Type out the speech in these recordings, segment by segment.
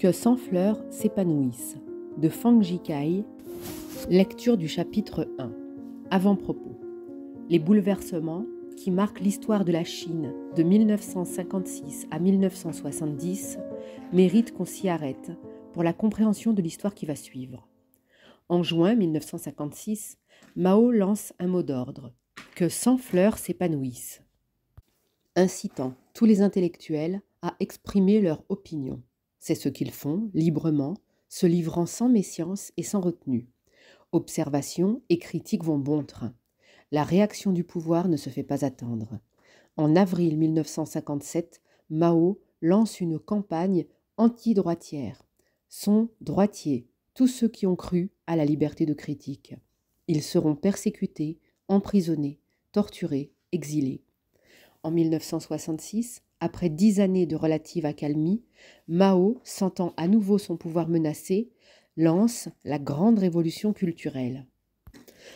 que 100 fleurs s'épanouissent de Fang Jikai, lecture du chapitre 1. Avant-propos. Les bouleversements qui marquent l'histoire de la Chine de 1956 à 1970 méritent qu'on s'y arrête pour la compréhension de l'histoire qui va suivre. En juin 1956, Mao lance un mot d'ordre que 100 fleurs s'épanouissent, incitant tous les intellectuels à exprimer leur opinion. C'est ce qu'ils font, librement, se livrant sans méfiance et sans retenue. Observation et critiques vont bon train. La réaction du pouvoir ne se fait pas attendre. En avril 1957, Mao lance une campagne anti-droitière. Sont droitiers tous ceux qui ont cru à la liberté de critique. Ils seront persécutés, emprisonnés, torturés, exilés. En 1966, après dix années de relative accalmie, Mao, sentant à nouveau son pouvoir menacé, lance la grande révolution culturelle.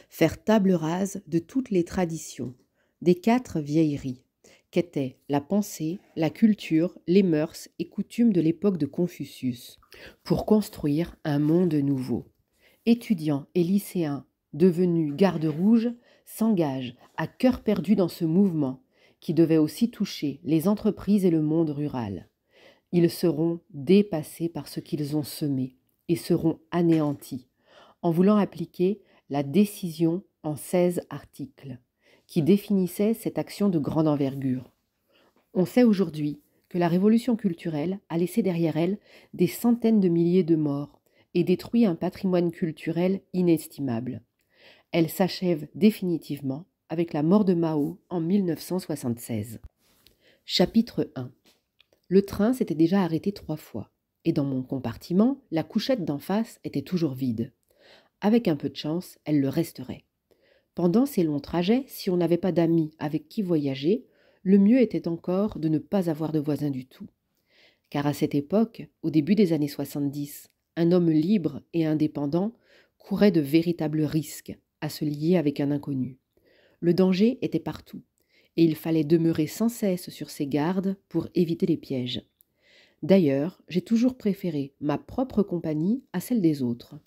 Faire table rase de toutes les traditions, des quatre vieilleries, qu'étaient la pensée, la culture, les mœurs et coutumes de l'époque de Confucius, pour construire un monde nouveau. Étudiants et lycéens, devenus gardes rouges, s'engagent à cœur perdu dans ce mouvement qui devait aussi toucher les entreprises et le monde rural. Ils seront dépassés par ce qu'ils ont semé et seront anéantis, en voulant appliquer la décision en 16 articles, qui définissait cette action de grande envergure. On sait aujourd'hui que la révolution culturelle a laissé derrière elle des centaines de milliers de morts et détruit un patrimoine culturel inestimable. Elle s'achève définitivement avec la mort de Mao en 1976. Chapitre 1 Le train s'était déjà arrêté trois fois, et dans mon compartiment, la couchette d'en face était toujours vide. Avec un peu de chance, elle le resterait. Pendant ces longs trajets, si on n'avait pas d'amis avec qui voyager, le mieux était encore de ne pas avoir de voisins du tout. Car à cette époque, au début des années 70, un homme libre et indépendant courait de véritables risques à se lier avec un inconnu. Le danger était partout, et il fallait demeurer sans cesse sur ses gardes pour éviter les pièges. D'ailleurs, j'ai toujours préféré ma propre compagnie à celle des autres.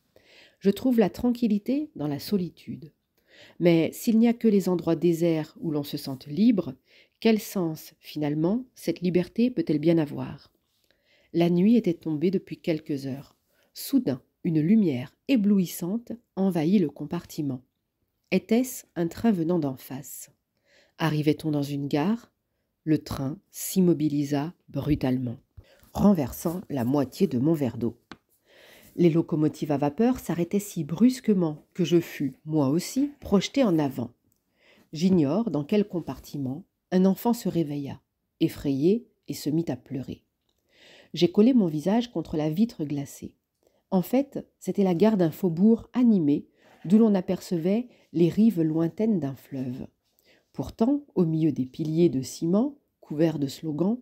Je trouve la tranquillité dans la solitude. Mais s'il n'y a que les endroits déserts où l'on se sente libre, quel sens, finalement, cette liberté peut-elle bien avoir La nuit était tombée depuis quelques heures. Soudain, une lumière éblouissante envahit le compartiment. Était-ce un train venant d'en face Arrivait-on dans une gare Le train s'immobilisa brutalement, renversant la moitié de mon verre d'eau. Les locomotives à vapeur s'arrêtaient si brusquement que je fus, moi aussi, projeté en avant. J'ignore dans quel compartiment un enfant se réveilla, effrayé, et se mit à pleurer. J'ai collé mon visage contre la vitre glacée. En fait, c'était la gare d'un faubourg animé d'où l'on apercevait les rives lointaines d'un fleuve. Pourtant, au milieu des piliers de ciment, couverts de slogans,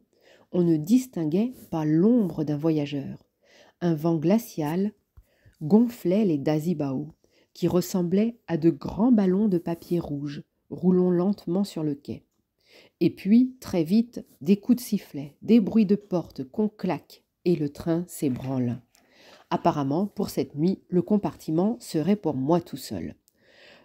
on ne distinguait pas l'ombre d'un voyageur. Un vent glacial gonflait les dazibao, qui ressemblaient à de grands ballons de papier rouge, roulant lentement sur le quai. Et puis, très vite, des coups de sifflet, des bruits de portes qu'on claque, et le train s'ébranle. Apparemment, pour cette nuit, le compartiment serait pour moi tout seul.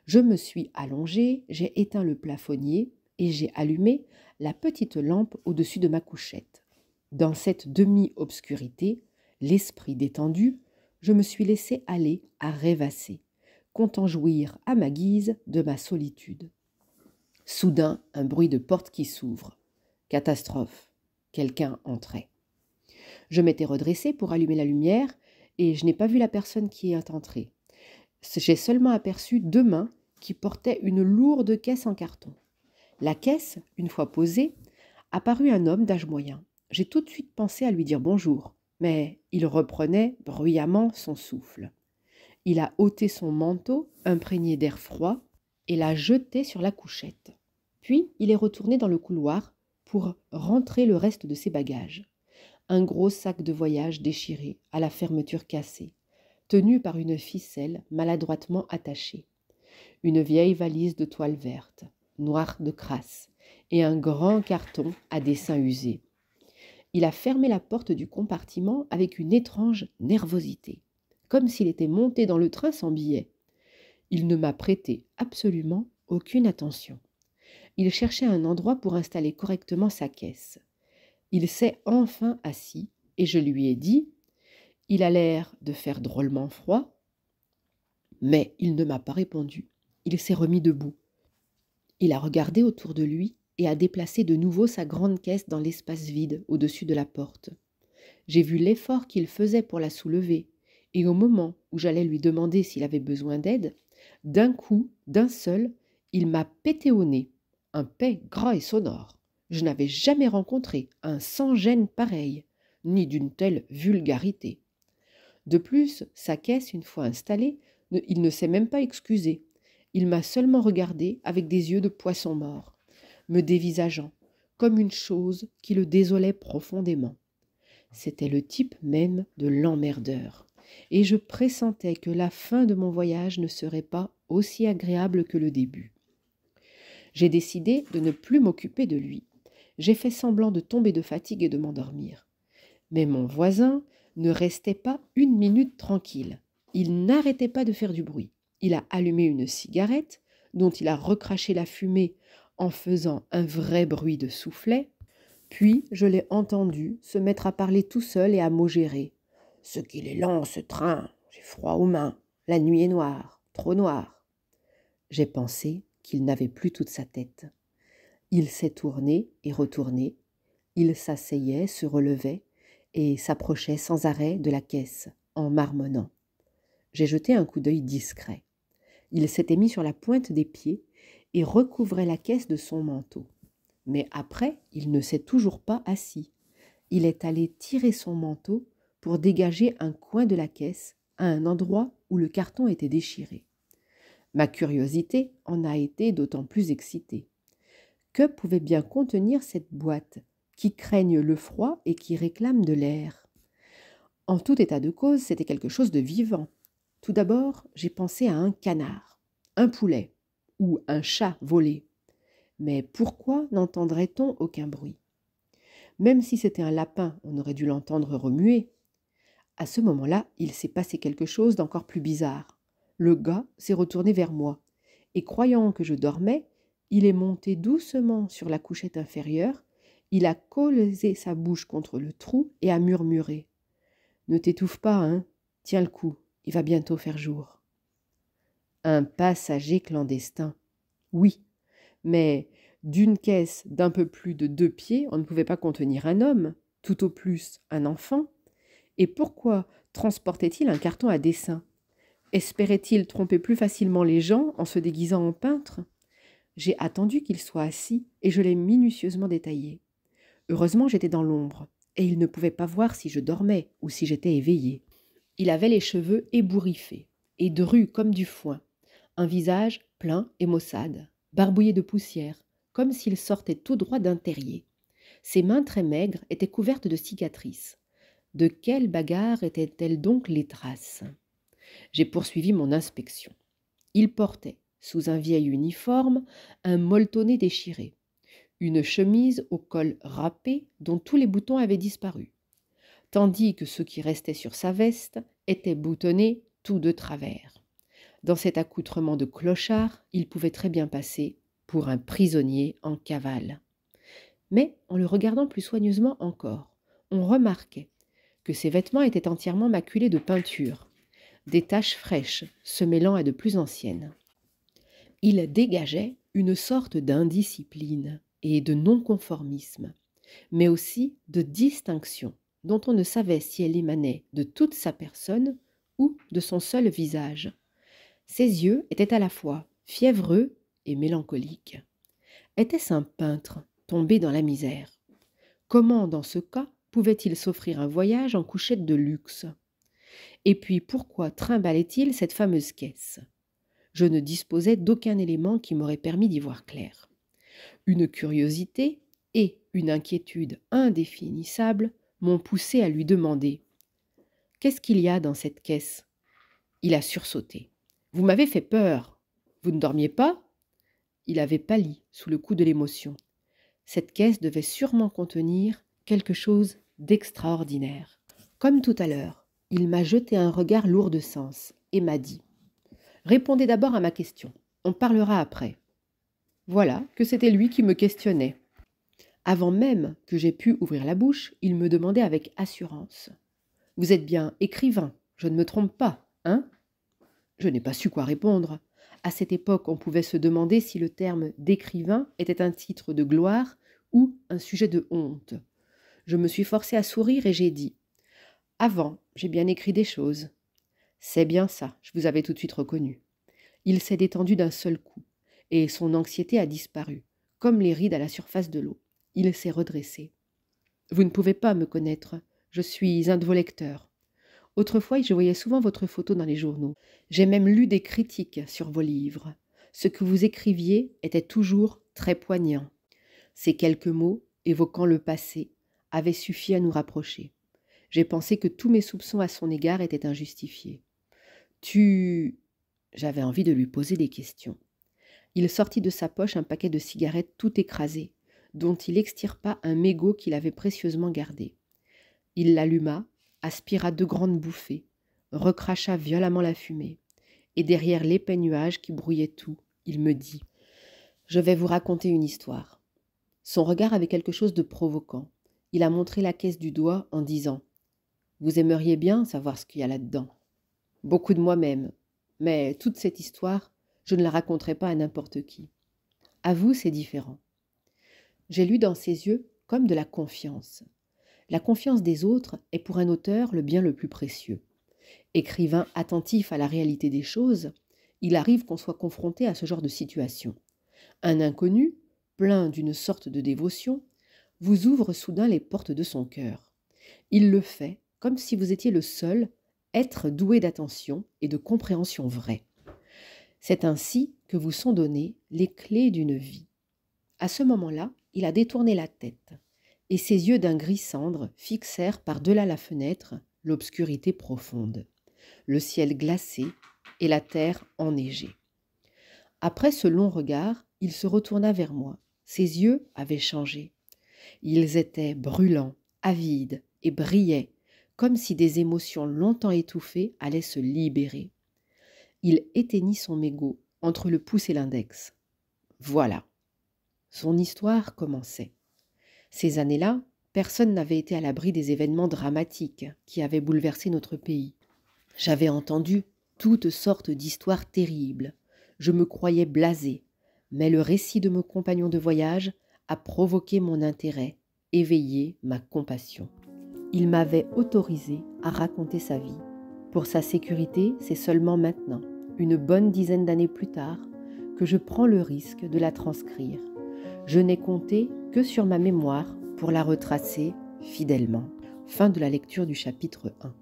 Je me suis allongée, j'ai éteint le plafonnier et j'ai allumé la petite lampe au-dessus de ma couchette. Dans cette demi-obscurité, l'esprit détendu, je me suis laissé aller à rêvasser, comptant jouir à ma guise de ma solitude. Soudain, un bruit de porte qui s'ouvre. Catastrophe. Quelqu'un entrait. Je m'étais redressée pour allumer la lumière et je n'ai pas vu la personne qui est entrée. J'ai seulement aperçu deux mains qui portaient une lourde caisse en carton. La caisse, une fois posée, apparut un homme d'âge moyen. J'ai tout de suite pensé à lui dire bonjour, mais il reprenait bruyamment son souffle. Il a ôté son manteau, imprégné d'air froid, et l'a jeté sur la couchette. Puis il est retourné dans le couloir pour rentrer le reste de ses bagages un gros sac de voyage déchiré, à la fermeture cassée, tenu par une ficelle maladroitement attachée, une vieille valise de toile verte, noire de crasse, et un grand carton à dessin usé. Il a fermé la porte du compartiment avec une étrange nervosité, comme s'il était monté dans le train sans billet. Il ne m'a prêté absolument aucune attention. Il cherchait un endroit pour installer correctement sa caisse. Il s'est enfin assis et je lui ai dit Il a l'air de faire drôlement froid. Mais il ne m'a pas répondu. Il s'est remis debout. Il a regardé autour de lui et a déplacé de nouveau sa grande caisse dans l'espace vide au-dessus de la porte. J'ai vu l'effort qu'il faisait pour la soulever, et au moment où j'allais lui demander s'il avait besoin d'aide, d'un coup, d'un seul, il m'a pété au nez, un paix gras et sonore. Je n'avais jamais rencontré un sans-gêne pareil, ni d'une telle vulgarité. De plus, sa caisse, une fois installée, il ne s'est même pas excusé. Il m'a seulement regardé avec des yeux de poisson mort, me dévisageant, comme une chose qui le désolait profondément. C'était le type même de l'emmerdeur, et je pressentais que la fin de mon voyage ne serait pas aussi agréable que le début. J'ai décidé de ne plus m'occuper de lui j'ai fait semblant de tomber de fatigue et de m'endormir. Mais mon voisin ne restait pas une minute tranquille. Il n'arrêtait pas de faire du bruit. Il a allumé une cigarette, dont il a recraché la fumée en faisant un vrai bruit de soufflet, puis je l'ai entendu se mettre à parler tout seul et à maugérer. Ce qu'il est lent, ce train, j'ai froid aux mains, la nuit est noire, trop noire. J'ai pensé qu'il n'avait plus toute sa tête. Il s'est tourné et retourné, il s'asseyait, se relevait, et s'approchait sans arrêt de la caisse, en marmonnant. J'ai jeté un coup d'œil discret. Il s'était mis sur la pointe des pieds et recouvrait la caisse de son manteau. Mais après, il ne s'est toujours pas assis. Il est allé tirer son manteau pour dégager un coin de la caisse à un endroit où le carton était déchiré. Ma curiosité en a été d'autant plus excitée. Que pouvait bien contenir cette boîte, qui craigne le froid et qui réclame de l'air En tout état de cause, c'était quelque chose de vivant. Tout d'abord, j'ai pensé à un canard, un poulet ou un chat volé. Mais pourquoi n'entendrait-on aucun bruit Même si c'était un lapin, on aurait dû l'entendre remuer. À ce moment-là, il s'est passé quelque chose d'encore plus bizarre. Le gars s'est retourné vers moi, et croyant que je dormais, il est monté doucement sur la couchette inférieure, il a collé sa bouche contre le trou et a murmuré. Ne t'étouffe pas, hein Tiens le coup, il va bientôt faire jour. Un passager clandestin. Oui, mais d'une caisse d'un peu plus de deux pieds, on ne pouvait pas contenir un homme, tout au plus un enfant. Et pourquoi transportait-il un carton à dessin Espérait-il tromper plus facilement les gens en se déguisant en peintre j'ai attendu qu'il soit assis et je l'ai minutieusement détaillé. Heureusement, j'étais dans l'ombre et il ne pouvait pas voir si je dormais ou si j'étais éveillé. Il avait les cheveux ébouriffés et drus comme du foin, un visage plein et maussade, barbouillé de poussière, comme s'il sortait tout droit d'un terrier. Ses mains très maigres étaient couvertes de cicatrices. De quelle bagarre étaient-elles donc les traces J'ai poursuivi mon inspection. Il portait, sous un vieil uniforme, un molletonné déchiré, une chemise au col râpé dont tous les boutons avaient disparu, tandis que ceux qui restaient sur sa veste étaient boutonnés tout de travers. Dans cet accoutrement de clochard, il pouvait très bien passer pour un prisonnier en cavale. Mais en le regardant plus soigneusement encore, on remarquait que ses vêtements étaient entièrement maculés de peinture, des taches fraîches se mêlant à de plus anciennes. Il dégageait une sorte d'indiscipline et de non-conformisme, mais aussi de distinction dont on ne savait si elle émanait de toute sa personne ou de son seul visage. Ses yeux étaient à la fois fiévreux et mélancoliques. Était-ce un peintre tombé dans la misère Comment, dans ce cas, pouvait-il s'offrir un voyage en couchette de luxe Et puis pourquoi trimbalait il cette fameuse caisse je ne disposais d'aucun élément qui m'aurait permis d'y voir clair. Une curiosité et une inquiétude indéfinissables m'ont poussé à lui demander Qu'est-ce qu'il y a dans cette caisse Il a sursauté. Vous m'avez fait peur. Vous ne dormiez pas Il avait pâli sous le coup de l'émotion. Cette caisse devait sûrement contenir quelque chose d'extraordinaire. Comme tout à l'heure, il m'a jeté un regard lourd de sens et m'a dit Répondez d'abord à ma question. On parlera après. Voilà que c'était lui qui me questionnait. Avant même que j'aie pu ouvrir la bouche, il me demandait avec assurance. Vous êtes bien écrivain, je ne me trompe pas, hein Je n'ai pas su quoi répondre. À cette époque, on pouvait se demander si le terme d'écrivain était un titre de gloire ou un sujet de honte. Je me suis forcée à sourire et j'ai dit Avant, j'ai bien écrit des choses. C'est bien ça, je vous avais tout de suite reconnu. Il s'est détendu d'un seul coup, et son anxiété a disparu, comme les rides à la surface de l'eau. Il s'est redressé. Vous ne pouvez pas me connaître, je suis un de vos lecteurs. Autrefois, je voyais souvent votre photo dans les journaux. J'ai même lu des critiques sur vos livres. Ce que vous écriviez était toujours très poignant. Ces quelques mots, évoquant le passé, avaient suffi à nous rapprocher. J'ai pensé que tous mes soupçons à son égard étaient injustifiés. Tu. J'avais envie de lui poser des questions. Il sortit de sa poche un paquet de cigarettes tout écrasé, dont il extirpa un mégot qu'il avait précieusement gardé. Il l'alluma, aspira deux grandes bouffées, recracha violemment la fumée, et derrière l'épais nuage qui brouillait tout, il me dit Je vais vous raconter une histoire. Son regard avait quelque chose de provoquant. Il a montré la caisse du doigt en disant Vous aimeriez bien savoir ce qu'il y a là-dedans beaucoup de moi-même, mais toute cette histoire, je ne la raconterai pas à n'importe qui. À vous, c'est différent. J'ai lu dans ses yeux comme de la confiance. La confiance des autres est pour un auteur le bien le plus précieux. Écrivain attentif à la réalité des choses, il arrive qu'on soit confronté à ce genre de situation. Un inconnu, plein d'une sorte de dévotion, vous ouvre soudain les portes de son cœur. Il le fait comme si vous étiez le seul être doué d'attention et de compréhension vraie. C'est ainsi que vous sont données les clés d'une vie. À ce moment-là, il a détourné la tête, et ses yeux d'un gris cendre fixèrent par-delà la fenêtre l'obscurité profonde, le ciel glacé et la terre enneigée. Après ce long regard, il se retourna vers moi. Ses yeux avaient changé. Ils étaient brûlants, avides et brillaient comme si des émotions longtemps étouffées allaient se libérer. Il éteignit son mégot entre le pouce et l'index. Voilà. Son histoire commençait. Ces années-là, personne n'avait été à l'abri des événements dramatiques qui avaient bouleversé notre pays. J'avais entendu toutes sortes d'histoires terribles. Je me croyais blasé, mais le récit de mon compagnon de voyage a provoqué mon intérêt, éveillé ma compassion. Il m'avait autorisé à raconter sa vie. Pour sa sécurité, c'est seulement maintenant, une bonne dizaine d'années plus tard, que je prends le risque de la transcrire. Je n'ai compté que sur ma mémoire pour la retracer fidèlement. Fin de la lecture du chapitre 1.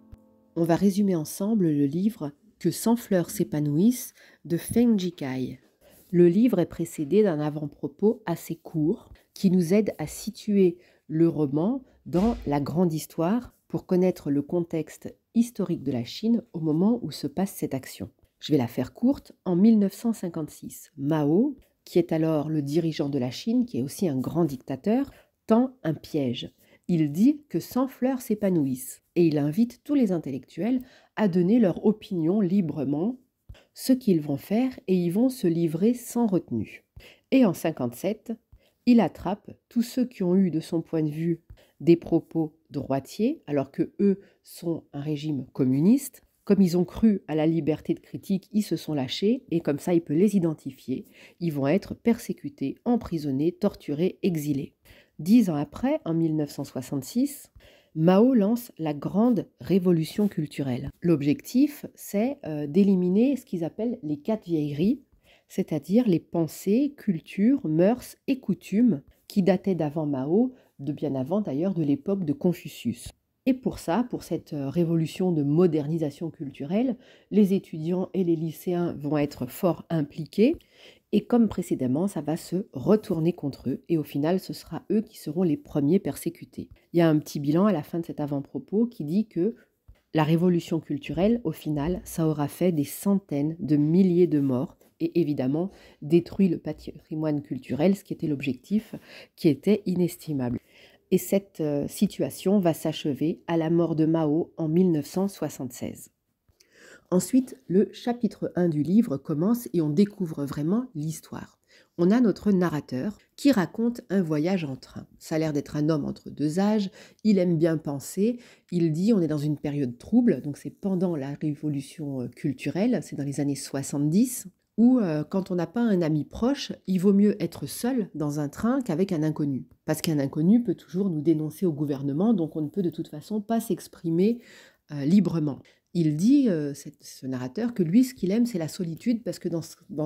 On va résumer ensemble le livre Que sans fleurs s'épanouissent de Feng Jikai. Le livre est précédé d'un avant-propos assez court qui nous aide à situer le roman dans la grande histoire pour connaître le contexte historique de la Chine au moment où se passe cette action. Je vais la faire courte. En 1956, Mao, qui est alors le dirigeant de la Chine, qui est aussi un grand dictateur, tend un piège. Il dit que 100 fleurs s'épanouissent et il invite tous les intellectuels à donner leur opinion librement, ce qu'ils vont faire et ils vont se livrer sans retenue. Et en 57, il attrape tous ceux qui ont eu, de son point de vue, des propos droitiers, alors que eux sont un régime communiste. Comme ils ont cru à la liberté de critique, ils se sont lâchés et comme ça, il peut les identifier. Ils vont être persécutés, emprisonnés, torturés, exilés. Dix ans après, en 1966, Mao lance la grande révolution culturelle. L'objectif, c'est euh, d'éliminer ce qu'ils appellent les quatre vieilleries, c'est-à-dire les pensées, cultures, mœurs et coutumes qui dataient d'avant Mao, de bien avant d'ailleurs de l'époque de Confucius. Et pour ça, pour cette euh, révolution de modernisation culturelle, les étudiants et les lycéens vont être fort impliqués. Et comme précédemment, ça va se retourner contre eux. Et au final, ce sera eux qui seront les premiers persécutés. Il y a un petit bilan à la fin de cet avant-propos qui dit que la révolution culturelle, au final, ça aura fait des centaines de milliers de morts et évidemment détruit le patrimoine culturel, ce qui était l'objectif qui était inestimable. Et cette euh, situation va s'achever à la mort de Mao en 1976. Ensuite, le chapitre 1 du livre commence et on découvre vraiment l'histoire. On a notre narrateur qui raconte un voyage en train. Ça a l'air d'être un homme entre deux âges, il aime bien penser, il dit on est dans une période trouble, donc c'est pendant la révolution euh, culturelle, c'est dans les années 70, ou euh, quand on n'a pas un ami proche, il vaut mieux être seul dans un train qu'avec un inconnu. Parce qu'un inconnu peut toujours nous dénoncer au gouvernement, donc on ne peut de toute façon pas s'exprimer euh, librement il dit, euh, ce narrateur, que lui, ce qu'il aime, c'est la solitude, parce que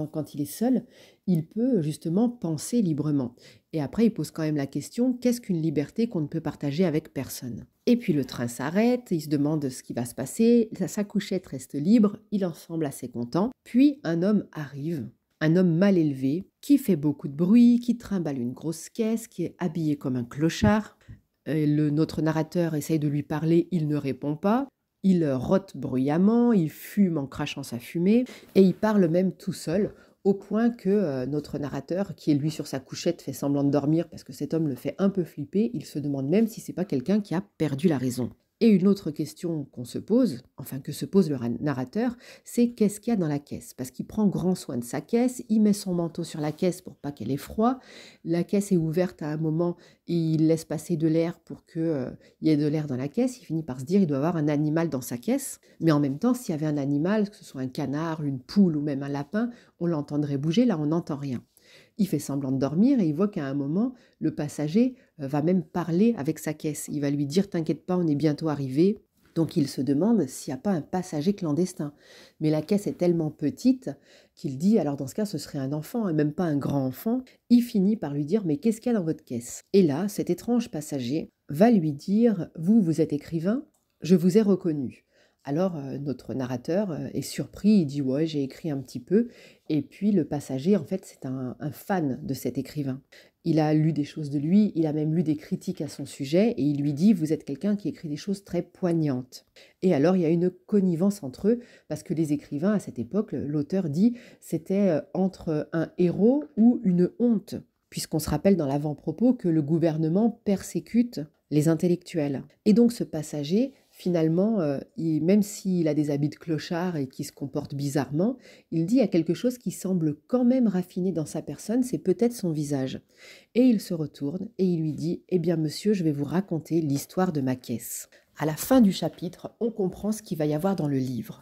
quand il est seul, il peut justement penser librement. Et après, il pose quand même la question, qu'est-ce qu'une liberté qu'on ne peut partager avec personne Et puis le train s'arrête, il se demande ce qui va se passer, sa couchette reste libre, il en semble assez content. Puis un homme arrive, un homme mal élevé, qui fait beaucoup de bruit, qui trimballe une grosse caisse, qui est habillé comme un clochard. le, notre narrateur essaye de lui parler, il ne répond pas. Il rote bruyamment, il fume en crachant sa fumée, et il parle même tout seul, au point que euh, notre narrateur, qui est lui sur sa couchette, fait semblant de dormir parce que cet homme le fait un peu flipper, il se demande même si c'est pas quelqu'un qui a perdu la raison. Et une autre question qu'on se pose, enfin que se pose le narrateur, c'est qu'est-ce qu'il y a dans la caisse Parce qu'il prend grand soin de sa caisse, il met son manteau sur la caisse pour pas qu'elle ait froid, la caisse est ouverte à un moment, et il laisse passer de l'air pour qu'il euh, y ait de l'air dans la caisse, il finit par se dire il doit avoir un animal dans sa caisse, mais en même temps s'il y avait un animal, que ce soit un canard, une poule ou même un lapin, on l'entendrait bouger, là on n'entend rien. Il fait semblant de dormir et il voit qu'à un moment, le passager euh, va même parler avec sa caisse. Il va lui dire T'inquiète pas, on est bientôt arrivé. Donc il se demande s'il n'y a pas un passager clandestin. Mais la caisse est tellement petite qu'il dit alors dans ce cas ce serait un enfant et hein, même pas un grand enfant. Il finit par lui dire mais qu'est-ce qu'il y a dans votre caisse Et là, cet étrange passager va lui dire Vous, vous êtes écrivain Je vous ai reconnu. Alors euh, notre narrateur euh, est surpris, il dit ouais j'ai écrit un petit peu, et puis le passager en fait c'est un, fan de cet écrivain. Il a lu des choses de lui, il a même lu des critiques à son sujet, et il lui dit vous êtes quelqu'un qui écrit des choses très poignantes. Et alors il y a une connivence entre eux, parce que les écrivains à cette époque, l'auteur dit c'était euh, entre un héros ou une honte, puisqu'on se rappelle dans l'avant-propos que le gouvernement persécute les intellectuels. Et donc ce passager finalement, euh, même s'il a des habits de clochard et qu'il se comporte bizarrement, il dit à quelque chose qui semble quand même raffiné dans sa personne, c'est peut-être son visage. Et il se retourne et il lui dit Eh bien, monsieur, je vais vous raconter l'histoire de ma caisse. À la fin du chapitre, on comprend ce qu'il va y avoir dans le livre.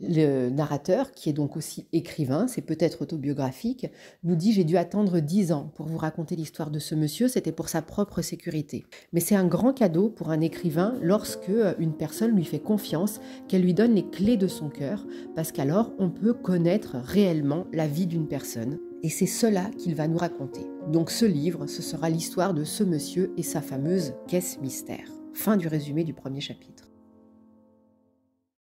Le narrateur, qui est donc aussi écrivain, c'est peut-être autobiographique, nous dit J'ai dû attendre dix ans pour vous raconter l'histoire de ce monsieur, c'était pour sa propre sécurité. Mais c'est un grand cadeau pour un écrivain lorsque euh, une personne lui fait confiance, qu'elle lui donne les clés de son cœur, parce qu'alors on peut connaître réellement la vie d'une personne. Et c'est cela qu'il va nous raconter. Donc ce livre, ce sera l'histoire de ce monsieur et sa fameuse caisse mystère. Fin du résumé du premier chapitre.